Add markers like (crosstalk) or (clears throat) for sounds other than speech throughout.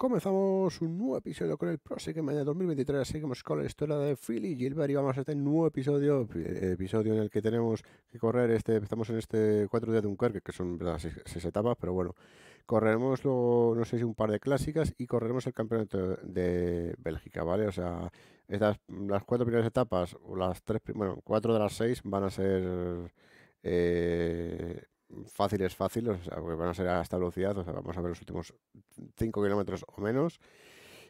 Comenzamos un nuevo episodio con el próximo Mañana 2023. Seguimos con la historia de Philly Gilbert y vamos a este nuevo episodio, eh, episodio en el que tenemos que correr este, estamos en este cuatro días de Dunkerque, que son las 6 etapas, pero bueno, correremos luego, no sé si un par de clásicas y correremos el campeonato de Bélgica, ¿vale? O sea, estas, las cuatro primeras etapas, o las tres, bueno, cuatro de las seis van a ser eh, fácil es fácil, van a ser a esta velocidad, o sea, vamos a ver los últimos 5 kilómetros o menos.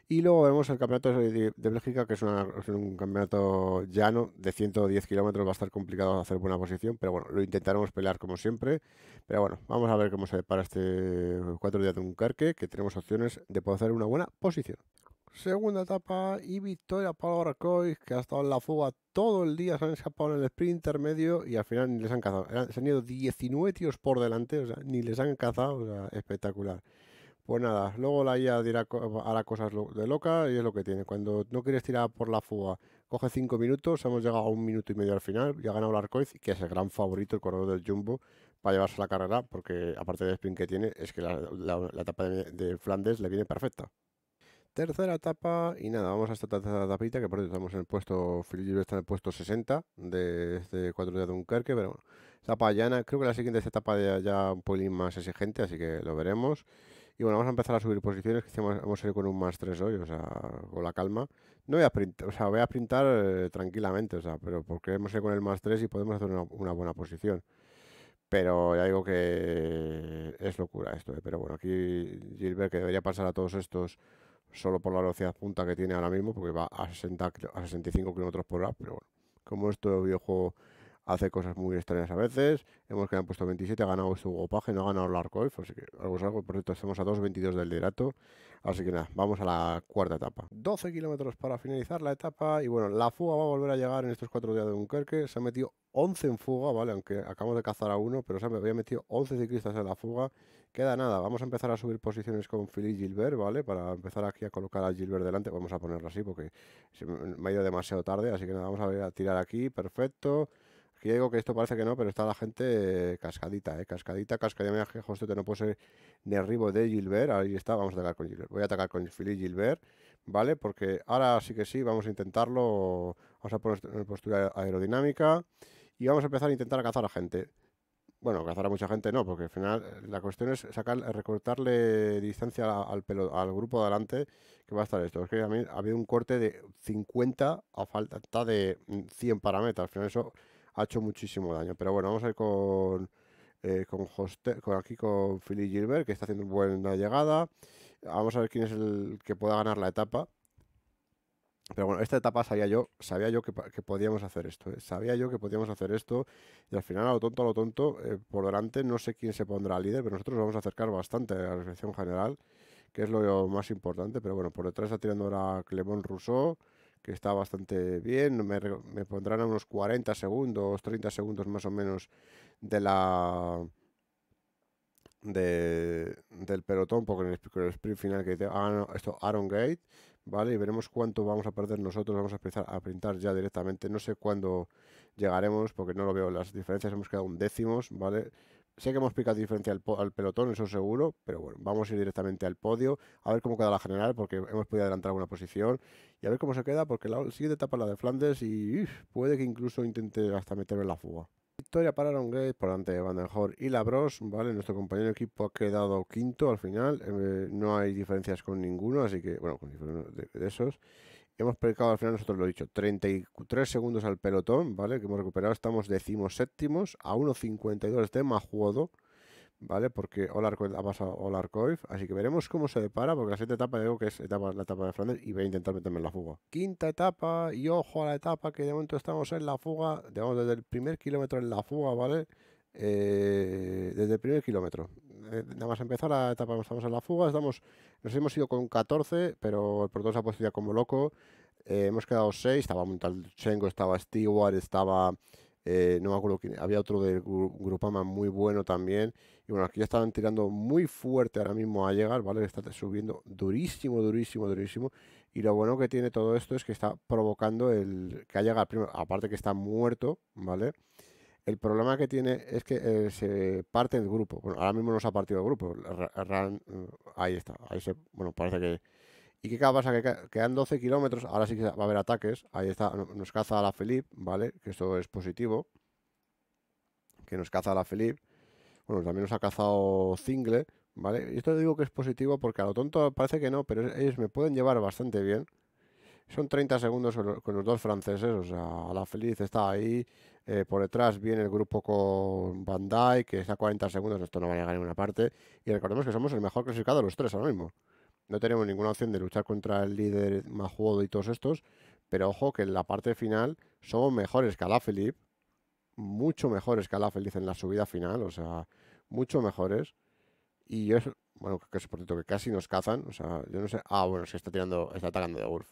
Y luego vemos el campeonato de, Bélgica, que es, un campeonato llano de 110 kilómetros, va a estar complicado hacer buena posición, pero bueno, lo intentaremos pelear como siempre. Pero bueno, vamos a ver cómo se para este cuatro días de un carque, que tenemos opciones de poder hacer una buena posición. Segunda etapa y victoria para Arcoy que ha estado en la fuga todo el día, se han escapado en el sprint intermedio y al final ni les han cazado. se han ido 19 tíos por delante, o ni les han cazado, espectacular. Pues nada, luego la IA dirá, hará cosas de loca y es lo que tiene. Cuando no quieres tirar por la fuga, coge 5 minutos, hemos llegado a un minuto y medio al final, ya ha ganado el que es el gran favorito, el corredor del Jumbo, para llevarse la carrera, porque aparte del sprint que tiene, es que la, etapa de Flandes le viene perfecta tercera etapa y nada, vamos a esta tercera etapita que por eso estamos en el puesto, Filipe está en el puesto 60 de este 4 días de Dunkerque, pero bueno, etapa llana, creo que la siguiente etapa ya, ya un poquitín más exigente, así que lo veremos. Y bueno, vamos a empezar a subir posiciones, que hemos ir con un más 3 hoy, o sea, con la calma. No voy a printar, o sea, voy a printar eh, tranquilamente, o sea, pero porque hemos ido con el más 3 y podemos hacer una, buena posición. Pero ya digo que es locura esto, eh, pero bueno, aquí Gilbert, que debería pasar a todos estos solo por la velocidad punta que tiene ahora mismo, porque va a, 60, a 65 km por hora, pero bueno, como esto viejo hace cosas muy extrañas a veces, hemos que han puesto 27, ha ganado su opaje no ha ganado el Arcoif, así que algo es algo, por cierto, estamos a 2.22 del liderato, así que nada, vamos a la cuarta etapa. 12 kilómetros para finalizar la etapa, y bueno, la fuga va a volver a llegar en estos cuatro días de Dunkerque, se ha metido 11 en fuga, ¿vale? Aunque acabamos de cazar a uno, pero se me había metido 11 ciclistas en la fuga, Queda nada, vamos a empezar a subir posiciones con Philly Gilbert, ¿vale? Para empezar aquí a colocar a Gilbert delante, vamos a ponerlo así porque me ha ido demasiado tarde, así que nada, vamos a, ver, a tirar aquí, perfecto. Aquí digo que esto parece que no, pero está la gente cascadita, ¿eh? Cascadita, cascadita, mira que te no puede ser ni arriba de Gilbert, ahí está, vamos a atacar con Gilbert. Voy a atacar con Philly Gilbert, ¿vale? Porque ahora sí que sí, vamos a intentarlo, vamos a poner en postura aerodinámica y vamos a empezar a intentar cazar a gente bueno, cazar a mucha gente no, porque al final eh, la cuestión es sacar, eh, recortarle distancia al, al grupo de adelante que va a estar esto. Es que a mí había un corte de 50 a falta de 100 mm, parámetros. Al final eso ha hecho muchísimo daño. Pero bueno, vamos a ir con, eh, con, aquí con Philly Gilbert, que está haciendo buena llegada. Vamos a ver quién es el que pueda ganar la etapa. Pero bueno, esta etapa sabía yo, sabía yo que, podíamos hacer esto, ¿eh? sabía yo que podíamos hacer esto y al final a lo tonto, a lo tonto, eh, por delante no sé quién se pondrá líder, pero nosotros vamos a acercar bastante a la selección general, que es lo más importante, pero bueno, por detrás está tirando ahora Clemón Rousseau, que está bastante bien, me, me pondrán a unos 40 segundos, 30 segundos más o menos de la... del pelotón, porque en el, sprint final que dice, ah, esto Aaron Gate ¿vale? Y veremos cuánto vamos a perder nosotros, vamos a empezar a printar ya directamente, no sé cuándo llegaremos, porque no lo veo, las diferencias hemos quedado un décimos, ¿vale? Sé que hemos picado diferencia al, pelotón, eso seguro, pero bueno, vamos a ir directamente al podio, a ver cómo queda la general, porque hemos podido adelantar una posición, y a ver cómo se queda, porque la siguiente etapa la de Flandes, y puede que incluso intente hasta meterme en la fuga victoria para por delante por de mejor y Labros, ¿vale? Nuestro compañero equipo ha quedado quinto al final, eh, no hay diferencias con ninguno, así que, bueno, con de, de esos. Hemos predicado al final, nosotros lo he dicho, 33 segundos al pelotón, ¿vale? Que hemos recuperado, estamos decimos séptimos a 1.52 de más jugado ¿vale? Porque Olarcoiv, ha pasado Olarcoif, así que veremos cómo se depara, porque la siguiente etapa digo que es la etapa de Flandes y voy a intentar meterme en la fuga. Quinta etapa, y ojo a la etapa que de momento estamos en la fuga, digamos desde el primer kilómetro en la fuga, ¿vale? Eh, desde el primer kilómetro. Eh, nada más empezar la etapa, estamos en la fuga, estamos, nos hemos ido con 14, pero el portón se ha puesto ya como loco. Eh, hemos quedado 6, estaba Montalchenko, estaba Stewart, estaba eh, no me acuerdo quién, había otro del Grupama muy bueno también. Y bueno, aquí ya estaban tirando muy fuerte ahora mismo a llegar, ¿vale? Está subiendo durísimo, durísimo, durísimo. Y lo bueno que tiene todo esto es que está provocando el que a llegado primero, aparte que está muerto, ¿vale? El problema que tiene es que eh, se parte el grupo. Bueno, ahora mismo no se ha partido el grupo. Eh, ahí está. Ahí se, bueno, parece que ¿Y qué pasa? Que quedan 12 kilómetros, ahora sí que va a haber ataques. Ahí está, nos caza a la Felipe, ¿vale? Que esto es positivo. Que nos caza a la Felipe. Bueno, también nos ha cazado Zingle, ¿vale? Y esto digo que es positivo porque a lo tonto parece que no, pero ellos me pueden llevar bastante bien. Son 30 segundos con los dos franceses, o sea, la Feliz está ahí. Eh, por detrás viene el grupo con Bandai, que está a 40 segundos, esto no va a llegar a ninguna parte. Y recordemos que somos el mejor clasificado de los tres ahora mismo. No tenemos ninguna opción de luchar contra el líder más y todos estos, pero ojo que en la parte final somos mejores que Alaphilippe, mucho mejores que Alaphilippe en la subida final, o sea, mucho mejores. Y yo, bueno, que es por cierto que casi nos cazan, o sea, yo no sé. Ah, bueno, es que está tirando, está atacando de Wolf.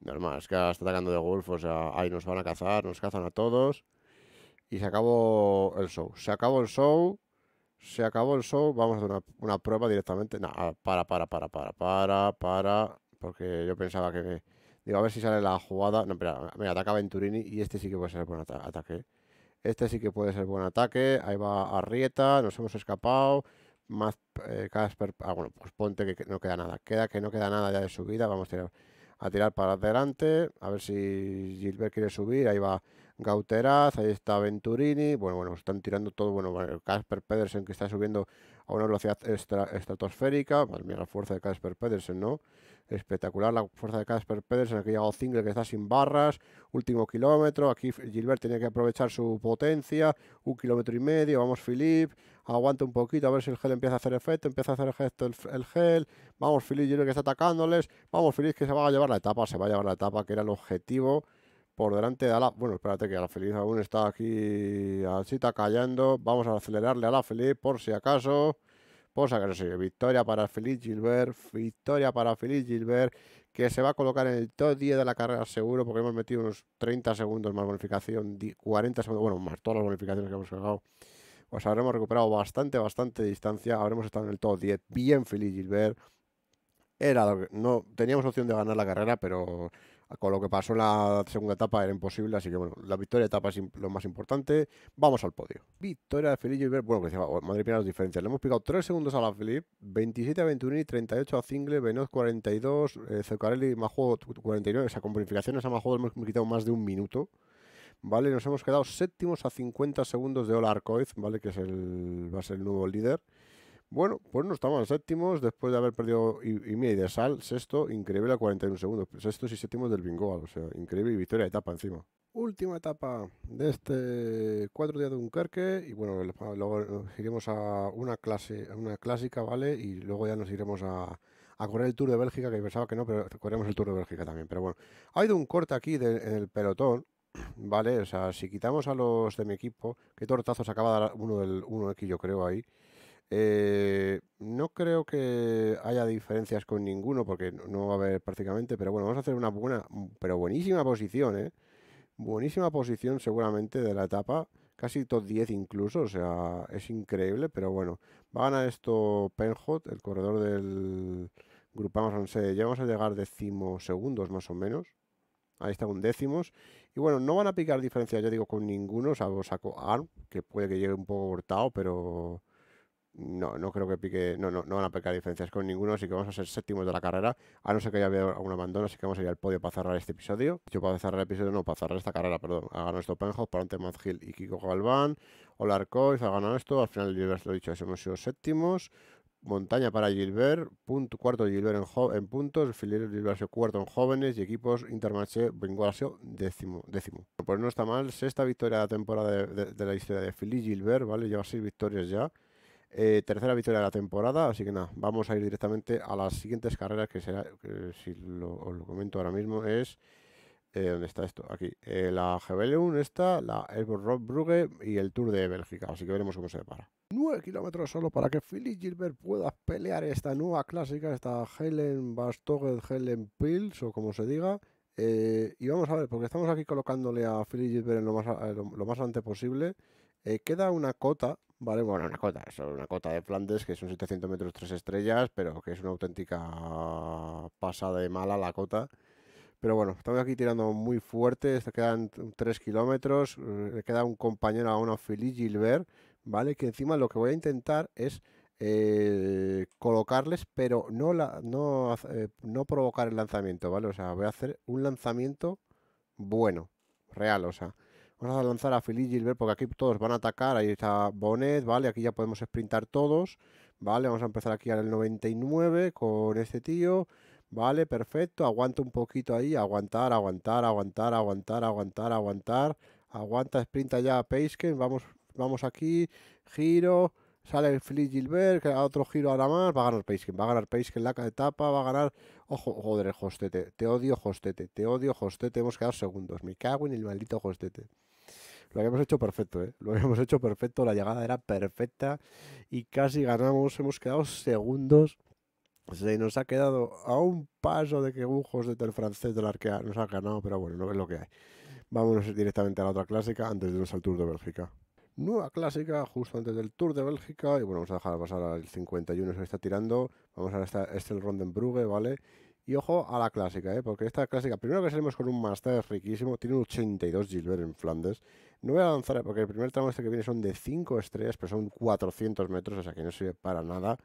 Normal, es que está atacando de Wolf, o sea, ahí nos van a cazar, nos cazan a todos. Y se acabó el show. Se acabó el show se acabó el show, vamos a hacer una, prueba directamente. No, ah, para, para, para, para, para, para. Porque yo pensaba que Digo, a ver si sale la jugada. No, espera, me ataca Venturini y este sí que puede ser buen ataque. Este sí que puede ser buen ataque. Ahí va Arrieta, nos hemos escapado. Más eh, Casper. Ah, bueno, pues ponte que no queda nada. Queda que no queda nada ya de subida. Vamos a tirar, a tirar para adelante. A ver si Gilbert quiere subir. Ahí va Gauteraz, ahí está Venturini, bueno, bueno, están tirando todo, bueno, Casper Pedersen que está subiendo a una velocidad estratosférica, madre la fuerza de Casper Pedersen, ¿no? Espectacular la fuerza de Casper Pedersen, aquí llegado Zingle que está sin barras, último kilómetro, aquí Gilbert tiene que aprovechar su potencia, un kilómetro y medio, vamos Philip, aguanta un poquito a ver si el gel empieza a hacer efecto, empieza a hacer efecto el, gel, vamos Philip, Gilbert que está atacándoles, vamos Philip que se va a llevar la etapa, se va a llevar la etapa que era el objetivo por delante de Ala. Bueno, espérate que Ala Feliz aún está aquí. está callando. Vamos a acelerarle a la Feliz por si acaso. Por si acaso, sigue. Victoria para Feliz Gilbert. Victoria para Feliz Gilbert. Que se va a colocar en el top 10 de la carrera seguro. Porque hemos metido unos 30 segundos más bonificación. 40 segundos. Bueno, más todas las bonificaciones que hemos sacado. Pues habremos recuperado bastante, bastante distancia. Habremos estado en el top 10. Bien Feliz Gilbert. Era no teníamos opción de ganar la carrera, pero con lo que pasó en la segunda etapa era imposible, así que bueno, la victoria de etapa es lo más importante. Vamos al podio. Victoria de Felipe bueno, que decía, oh, madre mía las diferencias. Le hemos picado 3 segundos a la Felipe, 27 a y 38 a Zingle, Benoz 42, eh, más Majo 49. O sea, con bonificaciones a Majo hemos quitado más de un minuto. ¿vale? Nos hemos quedado séptimos a 50 segundos de Ola Arcoiz, ¿vale? Que es el, va a ser el nuevo líder. Bueno, pues no estamos en séptimos después de haber perdido y, media de Sal, sexto, increíble a 41 segundos. Sextos y séptimos del bingo, o sea, increíble victoria de etapa encima. Última etapa de este cuatro días de Dunkerque y bueno, luego nos iremos a una clase, una clásica, ¿vale? Y luego ya nos iremos a, correr el Tour de Bélgica, que pensaba que no, pero corremos el Tour de Bélgica también. Pero bueno, ha ido un corte aquí en el pelotón, (clears throat) ¿vale? O sea, si quitamos a los de mi equipo, qué tortazos acaba de dar uno, del, uno aquí, yo creo, ahí. Eh, no creo que haya diferencias con ninguno porque no va a haber prácticamente, pero bueno, vamos a hacer una buena, mm, pero buenísima posición, ¿eh? Buenísima posición seguramente de la etapa, casi top 10 incluso, o sea, es increíble, pero bueno, van a esto Penhot, el corredor del Grupamos 11, ya vamos a llegar décimos segundos más o menos. Ahí está un décimos. Y bueno, no van a picar diferencias, ya digo, con ninguno, salvo saco ARM, que puede que llegue un poco cortado, pero no, no creo que pique, no, no, no van a pecar diferencias con ninguno, así que vamos a ser séptimos de la carrera, a no ser que haya habido algún abandono, así que vamos a ir al podio para cerrar este episodio. Yo para cerrar el episodio, no, para cerrar esta carrera, perdón. Ha ganado esto Penhoff, para ante y Kiko Galván, Arcois, ha ganado esto, al final Gilbert lo he dicho, hemos sido séptimos. Montaña para Gilbert, punto, cuarto Gilbert en, puntos, Filier Gilbert cuarto en jóvenes y equipos Intermarché Benguasio décimo, décimo. Pues no está mal, sexta victoria de la temporada de, de, la historia de Filipe Gilbert, ¿vale? Lleva seis victorias ya. Eh, tercera victoria de la temporada, así que nada, vamos a ir directamente a las siguientes carreras que será, si lo, os lo comento ahora mismo, es... Eh, ¿Dónde está esto? Aquí. Eh, la GBL1 está, la Elbor Brugge y el Tour de Bélgica. Así que veremos cómo se depara. 9 kilómetros solo para que Philip Gilbert pueda pelear esta nueva clásica, esta Helen Bastoget, Helen Pils o como se diga. y vamos a ver, porque estamos aquí colocándole a Philip Gilbert lo más, lo más antes posible. Eh, queda una cota, ¿vale? Bueno, una cota, es una cota de Flandes que son 700 metros, 3 estrellas, pero que es una auténtica pasada de mala la cota. Pero bueno, estamos aquí tirando muy fuerte, quedan 3 kilómetros, eh, le queda un compañero a uno, Feliz Gilbert, ¿vale? Que encima lo que voy a intentar es eh, colocarles, pero no, la, no provocar el lanzamiento, ¿vale? O sea, voy a hacer un lanzamiento bueno, real, o sea, Vamos a lanzar a Fili Gilbert porque aquí todos van a atacar. Ahí está Bonet, ¿vale? Aquí ya podemos sprintar todos. Vale, vamos a empezar aquí al 99 con este tío. Vale, perfecto. Aguanta un poquito ahí. Aguantar, aguantar, aguantar, aguantar, aguantar, aguantar. Aguanta, sprinta ya a Paisken. Vamos, vamos aquí. Giro. Sale el Philly Gilbert, que otro giro ahora más. Va a ganar Paisken. Va a ganar Paisken la etapa. Va a ganar. Ojo, joder, Hostete. Te odio, Hostete. Te odio, Hostete. Hemos quedado segundos. Me cago en el maldito Hostete. Lo habíamos hecho perfecto, ¿eh? Lo habíamos hecho perfecto, la llegada era perfecta y casi ganamos, hemos quedado segundos. Se nos ha quedado a un paso de que Bujos de el francés la arquea nos ha ganado, pero bueno, no es lo que hay. Vámonos directamente a la otra clásica antes de irnos al Tour de Bélgica. Nueva clásica justo antes del Tour de Bélgica. Y bueno, vamos a dejar pasar al 51, se está tirando. Vamos a ver, este, es el Brugue, ¿vale? Y ojo a la clásica, ¿eh? porque esta clásica, primero que salimos con un Master riquísimo, tiene un 82 Gilbert en Flandes. No voy a lanzar, porque el primer tramo este que viene son de 5 estrellas, pero son 400 metros, o sea que no sirve para nada.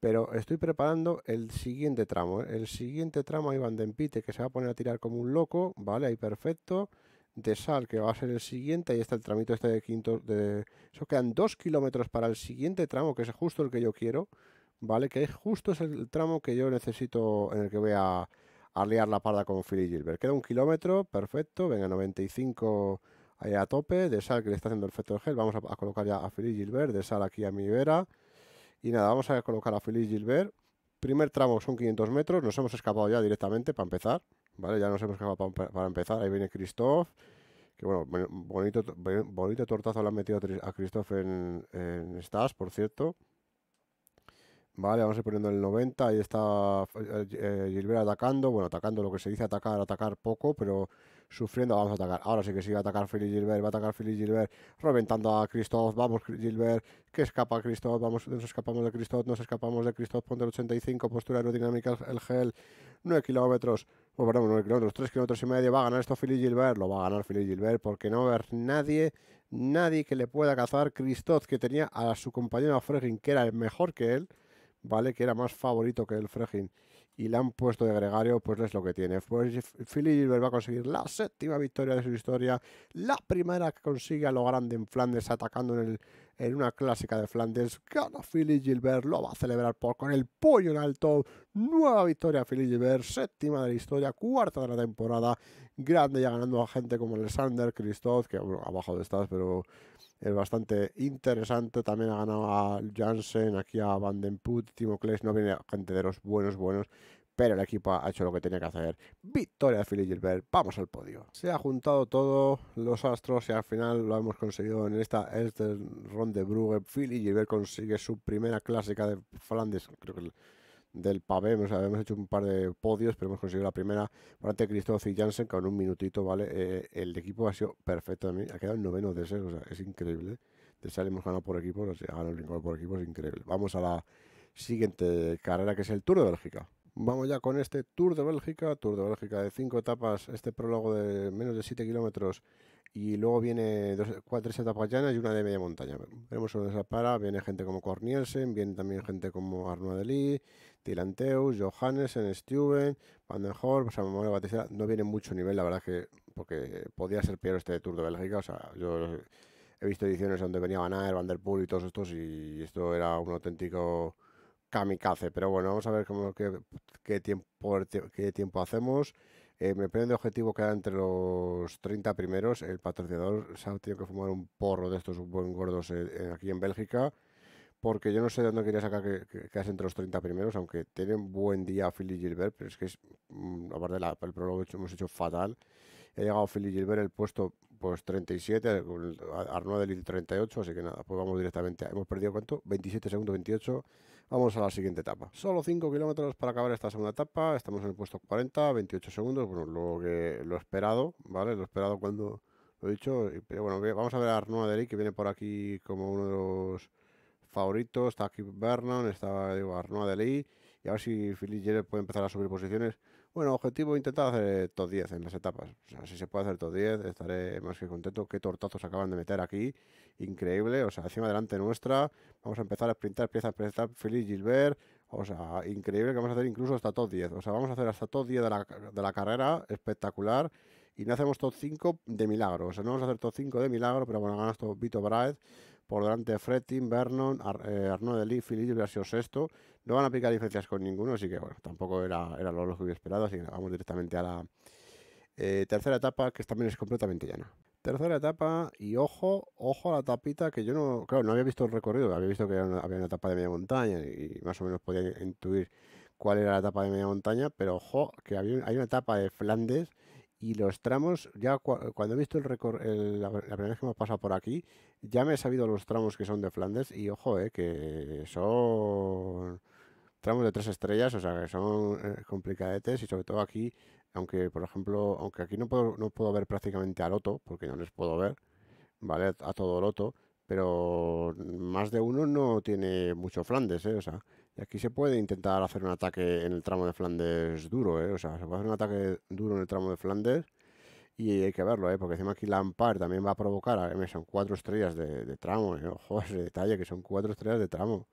Pero estoy preparando el siguiente tramo. ¿eh? El siguiente tramo ahí Van de que se va a poner a tirar como un loco, ¿vale? Ahí perfecto. De Sal, que va a ser el siguiente. Ahí está el tramito este de quinto. De... Eso quedan 2 kilómetros para el siguiente tramo, que es justo el que yo quiero. ¿vale? Que justo es el tramo que yo necesito, en el que voy a, liar la parda con Philly Gilbert. Queda un kilómetro, perfecto, venga, 95 ahí a tope, de sal que le está haciendo el efecto de gel, vamos a, colocar ya a Philly Gilbert, de sal aquí a mi vera, y nada, vamos a colocar a Philly Gilbert, primer tramo son 500 metros, nos hemos escapado ya directamente para empezar, ¿vale? Ya nos hemos escapado para, empezar, ahí viene Christoph, que bueno, bonito, bonito tortazo le han metido a Christoph en, en Stas, por cierto, Vale, vamos a ir poniendo el 90. Ahí está eh, eh, Gilbert atacando. Bueno, atacando lo que se dice atacar, atacar poco, pero sufriendo. Vamos a atacar. Ahora sí que sí va a atacar Philly Gilbert. Va a atacar Philly Gilbert. Reventando a Christoph. Vamos, Gilbert. Que escapa Christoph. Vamos, nos escapamos de Christoph. Nos escapamos de Christoph. Ponte el 85. Postura aerodinámica. El gel. 9 kilómetros. Bueno, perdón, 9 kilómetros. 3 kilómetros y medio. Va a ganar esto Philly Gilbert. Lo va a ganar Philly Gilbert porque no va a haber nadie nadie que le pueda cazar. Christoph, que tenía a su compañero Fregin, que era mejor que él, ¿vale? Que era más favorito que el Fregin y le han puesto de gregario, pues es lo que tiene. Pues Philly Gilbert va a conseguir la séptima victoria de su historia, la primera que consigue a lo grande en Flandes atacando en, el, en una clásica de Flandes. Gana Philly Gilbert, lo va a celebrar por, con el pollo en alto. Nueva victoria Philly Gilbert, séptima de la historia, cuarta de la temporada. Grande ya ganando a gente como Alexander, Christoph, que abajo de estas, pero es bastante interesante. También ha ganado a Janssen aquí a Van Den Put, Timo Kles, no viene gente de los buenos, buenos. Pero el equipo ha hecho lo que tenía que hacer. Victoria de Philly Gilbert. Vamos al podio. Se ha juntado todo los astros y al final lo hemos conseguido en esta este Ronde Brugge. Gilbert consigue su primera clásica de Flandes. Creo que del pavé. O hemos hecho un par de podios, pero hemos conseguido la primera ante Christoph y Jansen con un minutito, ¿vale? Eh, el equipo ha sido perfecto también. Ha quedado el noveno de ese, es increíble. De salimos hemos ganado por equipo o el por equipos, es increíble. Vamos a la siguiente carrera, que es el Tour de Bélgica. Vamos ya con este Tour de Bélgica, Tour de Bélgica de cinco etapas, este prólogo de menos de 7 kilómetros y luego viene cuatro, etapas llanas y una de media montaña. Veremos dónde esa para, viene gente como Cornielsen, viene también gente como Arnaud Deli, johannes en Steven, Van den San Batista, no viene mucho nivel, la verdad que, porque podía ser peor este Tour de Bélgica, o sea, yo he visto ediciones donde venía Van Van der Poel y todos estos, y esto era un auténtico kamikaze, pero bueno, vamos a ver cómo, qué, qué tiempo, qué tiempo hacemos. Eh, me pone de objetivo quedar entre los 30 primeros. El patrocinador se ha tenido que fumar un porro de estos buen gordos eh, aquí en Bélgica porque yo no sé de dónde quería sacar que, que, entre los 30 primeros, aunque tienen buen día Philly Gilbert, pero es que es, mm, aparte del el hemos hecho fatal. Ha llegado Philly Gilbert en el puesto pues 37, Arnaud el 38, así que nada, pues vamos directamente. Hemos perdido cuánto? 27 segundos, 28. Vamos a la siguiente etapa. Solo 5 kilómetros para acabar esta segunda etapa. Estamos en el puesto 40, 28 segundos. Bueno, lo que esperado, ¿vale? Lo esperado cuando lo he dicho. Pero bueno, vamos a ver a Arnaud que viene por aquí como uno de los favorito. Está aquí Vernon, está digo, Arnaud Lee Y a ver si Feliz Jerez puede empezar a subir posiciones. Bueno, objetivo intentar hacer top 10 en las etapas. si se puede hacer top 10, estaré más que contento. Qué tortazos acaban de meter aquí. Increíble. O sea, encima delante nuestra. Vamos a empezar a sprintar pieza a pieza. Gilbert. O sea, increíble que vamos a hacer incluso hasta top 10. O sea, vamos a hacer hasta top 10 de la, de la carrera. Espectacular y no hacemos top 5 de milagro. O sea, no vamos a hacer top 5 de milagro, pero bueno, ganas top Vito Braez por delante de Vernon, eh, Arnaud de Lille, Filipe Philippe VI. No van a picar diferencias con ninguno, así que bueno, tampoco era, era lo que hubiera esperado, así que vamos directamente a la eh, tercera etapa, que también es completamente llana. Tercera etapa, y ojo, ojo a la tapita, que yo no, claro, no había visto el recorrido, había visto que había una etapa de media montaña y, más o menos podía intuir cuál era la etapa de media montaña, pero ojo, que hay una etapa de Flandes y los tramos, ya cuando he visto el récord, la, primera vez que hemos pasado por aquí, ya me he sabido los tramos que son de Flandes y ojo, eh, que son tramos de tres estrellas, o sea, que son eh, complicadetes y sobre todo aquí, aunque por ejemplo, aunque aquí no puedo, no puedo ver prácticamente al Loto, porque no les puedo ver, ¿vale? A todo Loto, pero más de uno no tiene mucho Flandes, eh, o sea, y aquí se puede intentar hacer un ataque en el tramo de Flandes duro, ¿eh? O sea, se puede hacer un ataque duro en el tramo de Flandes y hay que verlo, ¿eh? Porque encima aquí Lampard también va a provocar, a son cuatro estrellas de, tramo, ¿eh? Ojo, ese detalle, que son cuatro estrellas de tramo.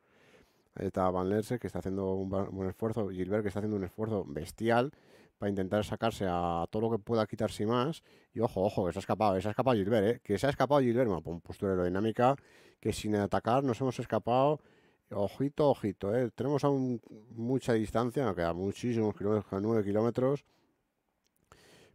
Ahí está Van Lerse, que está haciendo un esfuerzo, Gilbert, que está haciendo un esfuerzo bestial para intentar sacarse a todo lo que pueda quitarse más. Y ojo, ojo, que se ha escapado, eh, se ha escapado Gilbert, ¿eh? Que se ha escapado Gilbert, una postura aerodinámica, que sin atacar nos hemos escapado Ojito, ojito, eh. tenemos aún mucha distancia, nos queda muchísimos kilómetros, 9 kilómetros.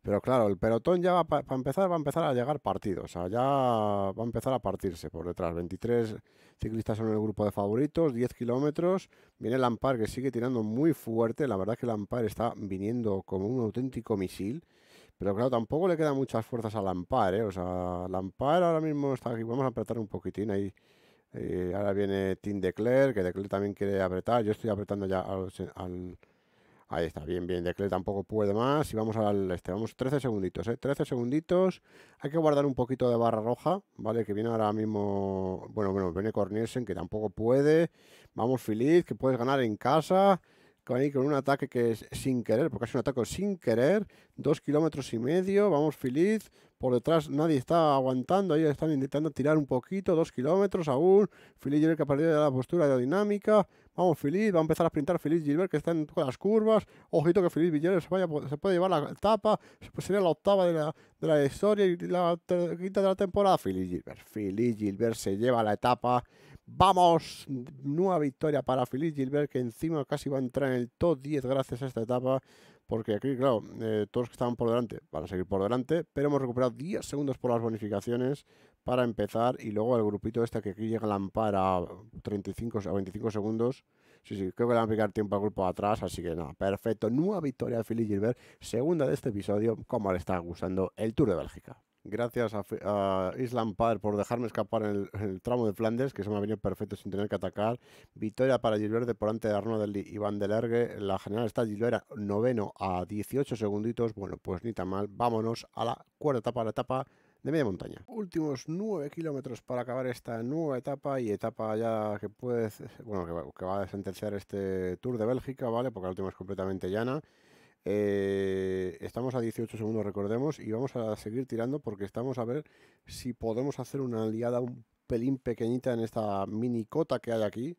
Pero claro, el pelotón ya va para empezar, va a empezar a llegar partido. O sea, ya va a empezar a partirse por detrás. 23 ciclistas son el grupo de favoritos, 10 kilómetros. Viene Lampard que sigue tirando muy fuerte. La verdad es que Lampard está viniendo como un auténtico misil. Pero claro, tampoco le quedan muchas fuerzas a Lampard, eh. O sea, Lampard ahora mismo está aquí. Vamos a apretar un poquitín ahí. Y eh, ahora viene Tim Decler que Declare también quiere apretar. Yo estoy apretando ya al, Ahí está, bien, bien. Decler tampoco puede más. Y vamos al este. Vamos 13 segunditos, ¿eh? 13 segunditos. Hay que guardar un poquito de barra roja, ¿vale? Que viene ahora mismo. Bueno, bueno, viene Cornielsen, que tampoco puede. Vamos, Feliz, que puedes ganar en casa. Con, ahí, con un ataque que es sin querer, porque es un ataque sin querer. Dos kilómetros y medio. Vamos, Feliz. Por detrás nadie está aguantando. Ahí están intentando tirar un poquito. Dos kilómetros aún. Philip Gilbert que ha perdido la postura aerodinámica. Vamos, Philip. Va a empezar a sprintar Felix Gilbert que está en todas las curvas. Ojito que Philip Gilbert se, vaya, se puede llevar la etapa. sería la octava de la, historia y la quinta de la temporada. Philip Gilbert. Philip Gilbert se lleva la etapa. Vamos, nueva victoria para Philip Gilbert que encima casi va a entrar en el top 10 gracias a esta etapa porque aquí, claro, eh, todos que estaban por delante van a seguir por delante, pero hemos recuperado 10 segundos por las bonificaciones para empezar y luego el grupito este que aquí llega a ampara a 35 a 25 segundos. Sí, sí, creo que le van a picar tiempo al grupo atrás, así que nada, perfecto. Nueva victoria de Philly Gilbert, segunda de este episodio, como le está gustando el Tour de Bélgica. Gracias a, a Island por dejarme escapar en el, tramo de Flandes, que se me ha venido perfecto sin tener que atacar. Victoria para Gilbert por ante de Arnold y Van De Lergue. La general está era noveno a 18 segunditos. Bueno, pues ni tan mal. Vámonos a la cuarta etapa, la etapa de media montaña. Últimos 9 kilómetros para acabar esta nueva etapa y etapa ya que puede, bueno, que va, a sentenciar este Tour de Bélgica, ¿vale? Porque la última es completamente llana. Eh, estamos a 18 segundos, recordemos, y vamos a seguir tirando porque estamos a ver si podemos hacer una aliada un pelín pequeñita en esta mini cota que hay aquí,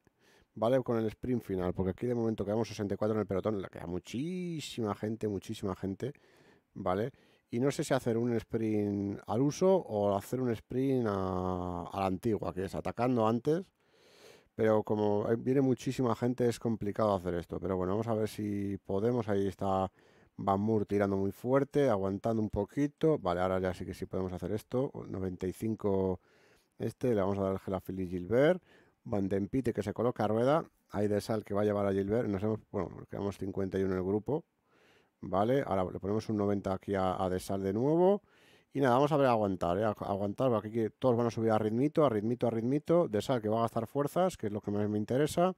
¿vale? Con el sprint final, porque aquí de momento quedamos 64 en el pelotón, en la queda muchísima gente, muchísima gente, ¿vale? Y no sé si hacer un sprint al uso o hacer un sprint a la antigua, que es atacando antes pero como eh, viene muchísima gente, es complicado hacer esto. Pero bueno, vamos a ver si podemos. Ahí está Van tirando muy fuerte, aguantando un poquito. Vale, ahora ya sí que sí podemos hacer esto. 95 este, le vamos a dar el a Gilbert. Van que se coloca a rueda. Hay de sal que va a llevar a Gilbert. Nos hemos, bueno, quedamos 51 en el grupo. Vale, ahora le ponemos un 90 aquí a, a sal de nuevo. Y nada, vamos a ver aguantar, ¿eh? aguantar, porque aquí todos van a subir a ritmito, a ritmito, a ritmito. De sal que va a gastar fuerzas, que es lo que más me interesa.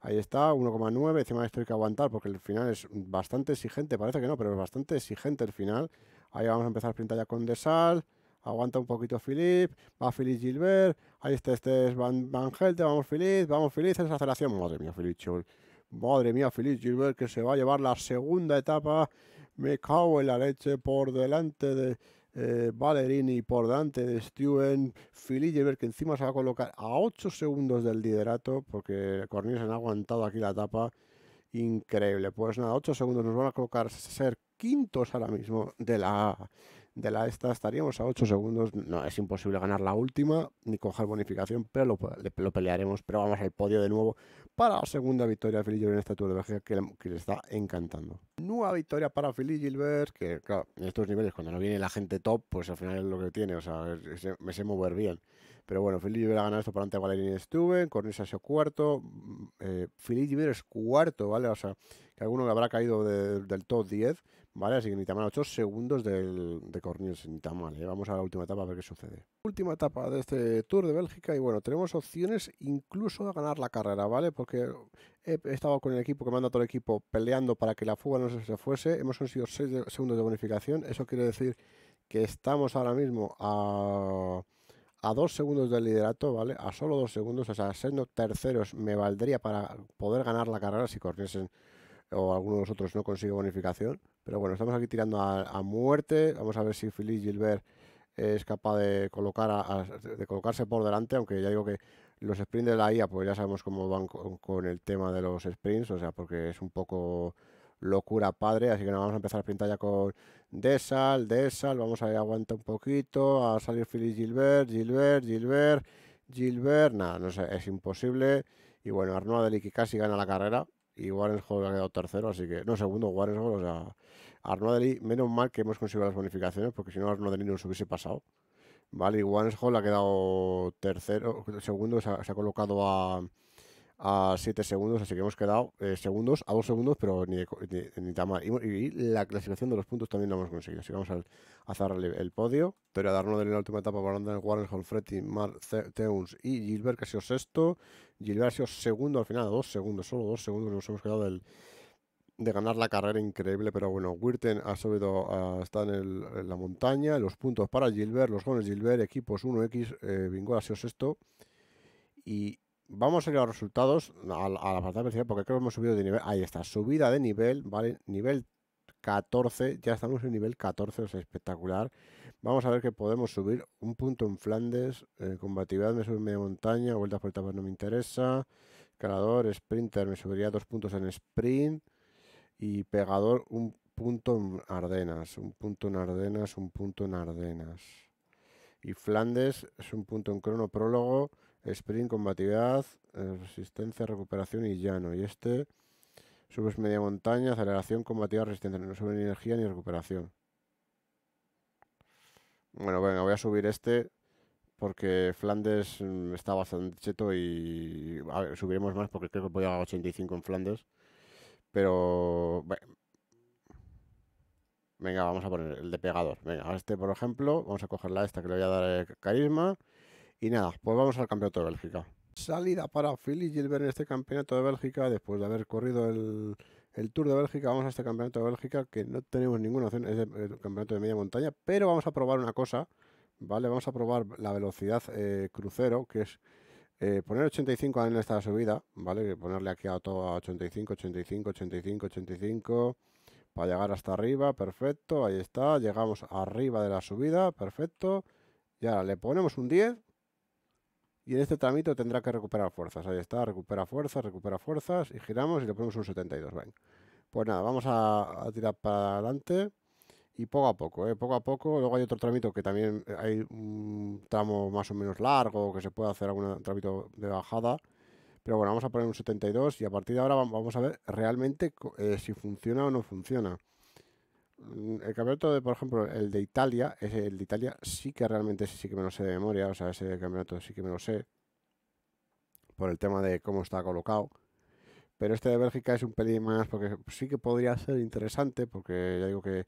Ahí está, 1,9. Encima de esto hay que aguantar porque el final es bastante exigente. Parece que no, pero es bastante exigente el final. Ahí vamos a empezar a sprintar ya con Desal. Aguanta un poquito Philip. Va Philip Gilbert. Ahí está, este es Van, Gelte. Vamos Philip, vamos Philip. esa aceleración. Madre mía, Philip Chul. Madre mía, Philip Gilbert que se va a llevar la segunda etapa. Me cago en la leche por delante de Valerini eh, por Dante de Steven, ver que encima se va a colocar a 8 segundos del liderato, porque Cornelius han aguantado aquí la etapa Increíble. Pues nada, 8 segundos nos van a colocar ser quintos ahora mismo de la de la esta estaríamos a 8 segundos. No, es imposible ganar la última ni coger bonificación, pero lo, pelearemos. Pero vamos al podio de nuevo para la segunda victoria de Philly Gilbert en esta Tour de Bélgica que, le está encantando. Nueva victoria para Philly Gilbert, que claro, en estos niveles cuando no viene la gente top, pues al final es lo que tiene, o sea, me sé mover bien. Pero bueno, Philly Gilbert ha ganado esto por ante Valerín Stuben, Cornisa ha sido cuarto, mm, eh, Philly Gilbert es cuarto, ¿vale? O sea, que alguno le habrá caído del top 10, ¿Vale? Así que ni mal, 8 segundos del, de Cornielsen, ni tan mal. ¿eh? Vamos a la última etapa a ver qué sucede. Última etapa de este Tour de Bélgica y bueno, tenemos opciones incluso de ganar la carrera, ¿vale? Porque he estado con el equipo que manda todo el equipo peleando para que la fuga no se fuese. Hemos conseguido 6 segundos de bonificación. Eso quiere decir que estamos ahora mismo a, a 2 segundos del liderato, ¿vale? A solo 2 segundos, o sea, siendo terceros me valdría para poder ganar la carrera si corriesen o alguno de nosotros no consigue bonificación. Pero bueno, estamos aquí tirando a, muerte. Vamos a ver si felix Gilbert es capaz de, colocar a, de colocarse por delante, aunque ya digo que los sprints de la IA, pues ya sabemos cómo van con, el tema de los sprints, o sea, porque es un poco locura padre, así que nos vamos a empezar a pintar ya con Desal, Desal, vamos a ir un poquito, a salir feliz Gilbert, Gilbert, Gilbert, Gilbert, nada, no sé, es imposible, y bueno, Arnaud Deliki casi gana la carrera, y Hall ha quedado tercero, así que, no, segundo Hall, o sea, menos mal que hemos conseguido las bonificaciones, porque si no no se hubiese pasado, ¿vale? Y Hall ha quedado tercero, segundo, se ha colocado a, a 7 segundos, así que hemos quedado eh, segundos, a 2 segundos, pero ni, ni, Y, la clasificación de los puntos también la hemos conseguido, así que vamos a cerrar el, podio. Teoría darnos en la última etapa para Andrés Warren, Holfretti, Mar Teuns y Gilbert, que ha sido sexto. Gilbert ha sido segundo al final, a 2 segundos, solo 2 segundos nos hemos quedado de ganar la carrera increíble, pero bueno, Wirten ha subido, está en, la montaña, los puntos para Gilbert, los jóvenes Gilbert, equipos 1X, eh, ha sido sexto y vamos a ir a los resultados, a la la velocidad, porque creo que hemos subido de nivel. Ahí está, subida de nivel, ¿vale? Nivel 14, ya estamos en nivel 14, es espectacular. Vamos a ver que podemos subir un punto en Flandes, eh, combatividad me sube media montaña, vueltas por etapas no me interesa, creador sprinter me subiría dos puntos en sprint y pegador un punto en Ardenas, un punto en Ardenas, un punto en Ardenas. Y Flandes es un punto en cronoprólogo Spring, combatividad, eh, resistencia, recuperación y llano. Y este subes media montaña, aceleración, combatividad, resistencia. No sube ni energía ni recuperación. Bueno, venga, voy a subir este porque Flandes mm, está bastante cheto y a ver, subiremos más porque creo que podía 85 en Flandes. Pero... Venga, vamos a poner el de pegador. Venga, este por ejemplo, vamos a coger la esta que le voy a dar eh, carisma. Y nada, pues vamos al campeonato de Bélgica. Salida para Philly Gilbert en este campeonato de Bélgica, después de haber corrido el, Tour de Bélgica, vamos a este campeonato de Bélgica, que no tenemos ninguna opción, es el campeonato de media montaña, pero vamos a probar una cosa, ¿vale? Vamos a probar la velocidad eh, crucero, que es eh, poner 85 en esta subida, ¿vale? Ponerle aquí a todo a 85, 85, 85, 85, para llegar hasta arriba, perfecto, ahí está, llegamos arriba de la subida, perfecto, y ahora le ponemos un 10 y en este trámite tendrá que recuperar fuerzas. Ahí está, recupera fuerzas, recupera fuerzas. Y giramos y le ponemos un 72. Bueno, Pues nada, vamos a, tirar para adelante. Y poco a poco, eh, poco a poco. Luego hay otro trámite que también eh, hay un tramo más o menos largo que se puede hacer algún trámite de bajada. Pero bueno, vamos a poner un 72 y a partir de ahora vamos a ver realmente eh, si funciona o no funciona. Mm, el campeonato de, por ejemplo, el de Italia, el de Italia sí que realmente sí que me lo sé de memoria, o sea, ese campeonato sí que me lo sé por el tema de cómo está colocado. Pero este de Bélgica es un pelín más porque sí que podría ser interesante, porque ya digo que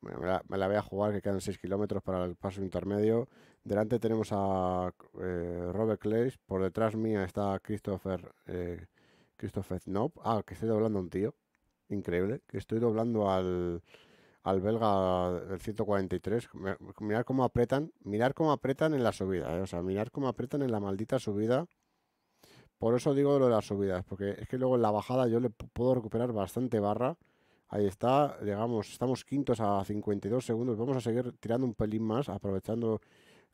me, la, voy a jugar, que quedan 6 kilómetros para el paso intermedio. Delante tenemos a eh, Robert Clays, por detrás mía está Christopher, eh, Christopher Knob. Ah, que estoy doblando a un tío. Increíble, que estoy doblando al al belga del 143. Mirar cómo apretan, mirar cómo apretan en la subida, eh, o sea, mirar cómo apretan en la maldita subida. Por eso digo lo de las subidas, porque es que luego en la bajada yo le puedo recuperar bastante barra. Ahí está, llegamos, estamos quintos a 52 segundos. Vamos a seguir tirando un pelín más, aprovechando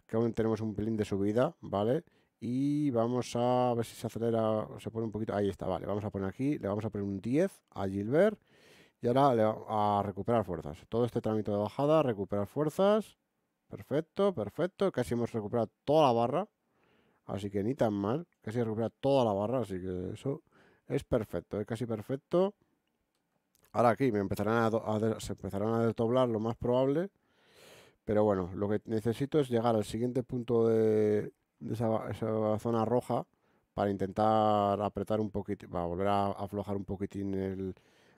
que aún tenemos un pelín de subida, ¿vale? Y vamos a ver si se acelera, se pone un poquito. Ahí está, vale. Vamos a poner aquí, le vamos a poner un 10 a Gilbert y ahora le a recuperar fuerzas. Todo este trámite de bajada, recuperar fuerzas. Perfecto, perfecto. Casi hemos recuperado toda la barra. Así que ni tan mal. Casi he recuperado toda la barra. Así que eso es perfecto. Es ¿eh? casi perfecto. Ahora aquí me empezarán a, se empezarán a desdoblar lo más probable. Pero bueno, lo que necesito es llegar al siguiente punto de, esa, esa, zona roja para intentar apretar un poquito, para volver a aflojar un poquitín el,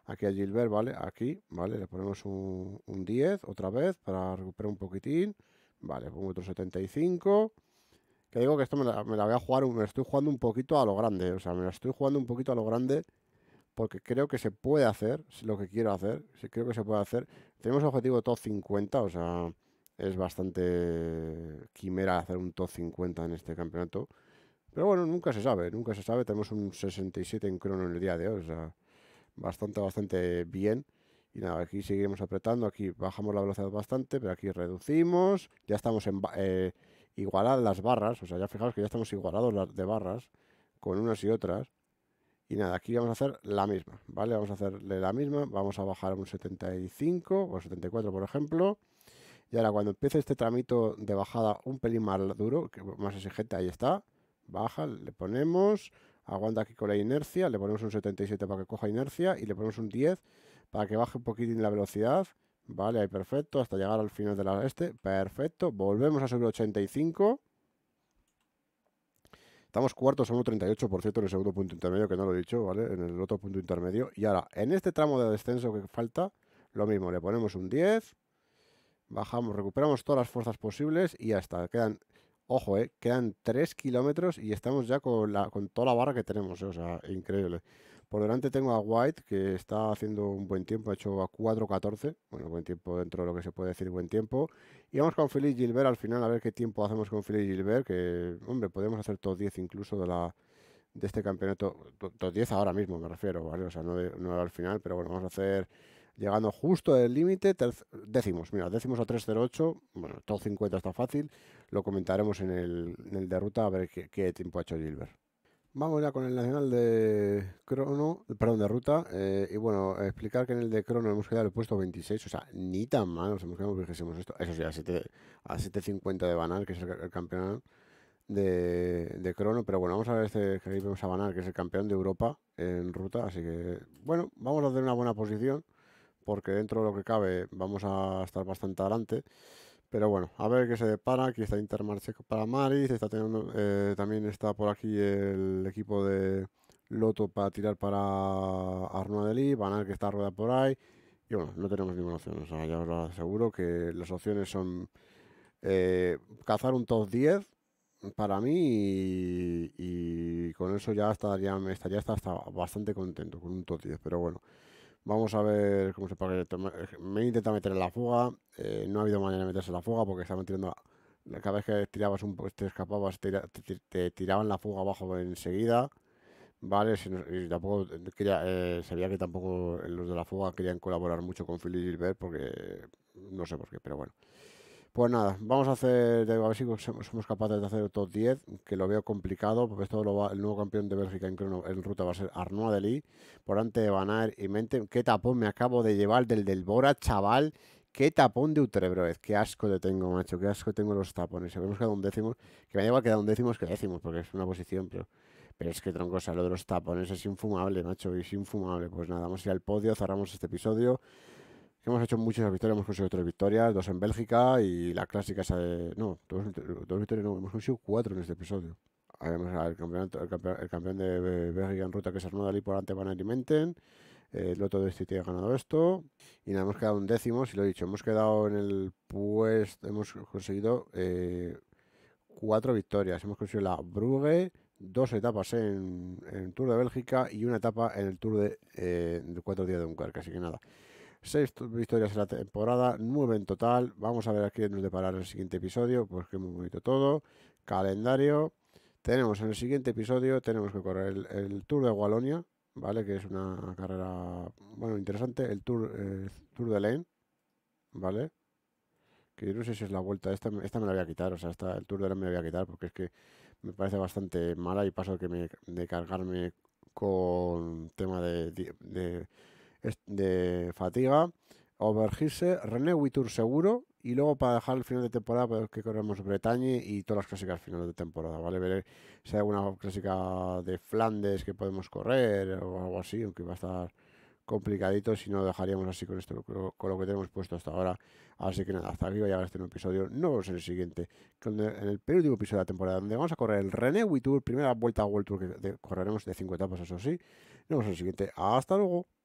aquí a Gilbert, ¿vale? Aquí, ¿vale? Le ponemos un, 10 otra vez para recuperar un poquitín. Vale, pongo otro 75. Que digo que esto me la, voy a jugar, me la estoy jugando un poquito a lo grande. O sea, me la estoy jugando un poquito a lo grande porque creo que se puede hacer lo que quiero hacer. Creo que se puede hacer. Tenemos objetivo top 50, o sea, es bastante quimera hacer un top 50 en este campeonato. Pero bueno, nunca se sabe, nunca se sabe. Tenemos un 67 en crono en el día de hoy, o sea bastante, bastante bien. Y nada, aquí seguimos apretando, aquí bajamos la velocidad bastante, pero aquí reducimos, ya estamos en eh, las barras, o sea, ya fijaos que ya estamos igualados de barras con unas y otras. Y nada, aquí vamos a hacer la misma, ¿vale? Vamos a hacerle la misma, vamos a bajar un 75 o 74, por ejemplo. Y ahora cuando empiece este tramito de bajada un pelín más duro, más exigente, ahí está, baja, le ponemos, aguanta aquí con la inercia, le ponemos un 77 para que coja inercia y le ponemos un 10 para que baje un poquitín la velocidad, vale, ahí perfecto, hasta llegar al final de la este, perfecto, volvemos a subir 85, Estamos cuartos por 1,38% en el segundo punto intermedio, que no lo he dicho, ¿vale? En el otro punto intermedio. Y ahora, en este tramo de descenso que falta, lo mismo, le ponemos un 10, bajamos, recuperamos todas las fuerzas posibles y ya está. Quedan Ojo, eh, quedan 3 kilómetros y estamos ya con, la, con toda la barra que tenemos, eh, o sea, increíble. Por delante tengo a White, que está haciendo un buen tiempo, ha hecho a 4.14, bueno, buen tiempo dentro de lo que se puede decir buen tiempo. Y vamos con Felipe Gilbert al final, a ver qué tiempo hacemos con Felipe Gilbert, que, hombre, podemos hacer todos 10 incluso de la de este campeonato, top 10 ahora mismo me refiero, ¿vale? O sea, no, no al final, pero bueno, vamos a hacer llegando justo al límite, décimos, mira, décimos a 3.08, bueno, top 50 está fácil, lo comentaremos en el, de ruta a ver qué, tiempo ha hecho Gilbert. Vamos ya con el nacional de crono, perdón, de ruta, eh, y bueno, explicar que en el de crono hemos quedado el puesto 26, o sea, ni tan mal, nos hemos quedado dijésemos esto, eso sí, a 7.50 de Banal, que es el, campeón de, crono, pero bueno, vamos a ver este vemos a Banal, que es el campeón de Europa en ruta, así que, bueno, vamos a hacer una buena posición, porque dentro de lo que cabe vamos a estar bastante adelante. Pero bueno, a ver qué se depara. Aquí está Intermarche para Maris. Está teniendo, eh, también está por aquí el equipo de Loto para tirar para van a ver que está rueda por ahí. Y bueno, no tenemos ninguna opción. O sea, ya os aseguro que las opciones son eh, cazar un top 10 para mí y, con eso ya estaría, estaría bastante contento con un top 10. Pero bueno. Vamos a ver cómo se paga. Eh, me intenta meter en la fuga. Eh, no ha habido manera de meterse en la fuga porque estaba tirando. Cada vez que tirabas te escapabas, te, tiraban la fuga abajo enseguida. Vale, y tampoco eh, sabía que tampoco los de la fuga querían colaborar mucho con Philly Gilbert porque no sé por qué, pero bueno. Pues nada, vamos a hacer, ver si somos capaces de hacer el top 10, que lo veo complicado, porque todo el nuevo campeón de Bélgica en, ruta va a ser Arnaud Adelí, por ante de Banar y Mente. Qué tapón me acabo de llevar del del Bora, chaval. Qué tapón de Utrebroez, qué asco le tengo, macho, qué asco tengo los tapones. Si habíamos quedado un décimo, que me lleva a quedar un décimo es que décimo, porque es una posición, pero... Pero es que tronco, lo de los tapones es infumable, macho, es infumable. Pues nada, vamos a ir al podio, cerramos este episodio. Hemos hecho muchas victorias, hemos conseguido tres victorias, dos en Bélgica y la clásica esa de... No, dos, victorias no, hemos conseguido cuatro en este episodio. el, campeón, de Bélgica en ruta que se armó de ahí por ante Van Alimenten. El otro de City ha ganado esto. Y nada, hemos quedado un décimo, si lo he dicho. Hemos quedado en el puesto, hemos conseguido eh, cuatro victorias. Hemos conseguido la Brugge, dos etapas en, el Tour de Bélgica y una etapa en el Tour de, eh, cuatro días de Dunkerque. Así que nada. Seis victorias en la temporada, nueve en total. Vamos a ver a quién nos deparará el siguiente episodio, porque es muy bonito todo. Calendario. Tenemos en el siguiente episodio, tenemos que correr el, Tour de Wallonia, ¿vale? Que es una carrera, bueno, interesante. El Tour, eh, tour de Lane, ¿vale? Que no sé si es la vuelta, esta, esta me la voy a quitar, o sea, el Tour de Lane me la voy a quitar, porque es que me parece bastante mala y paso que de cargarme con tema de de fatiga, overgirse, René Witur seguro, y luego para dejar el final de temporada, pues que corremos Bretaña y todas las clásicas final de temporada, ¿vale? Ver si hay alguna clásica de Flandes que podemos correr o algo así, aunque va a estar complicadito si no dejaríamos así con esto con lo que tenemos puesto hasta ahora. Así que nada, hasta aquí va a llegar este nuevo episodio. Nos vemos en el siguiente, en el penúltimo episodio de la temporada, donde vamos a correr el René Tour, primera vuelta a World Tour que correremos de cinco etapas, eso sí. Nos vemos en el siguiente. Hasta luego.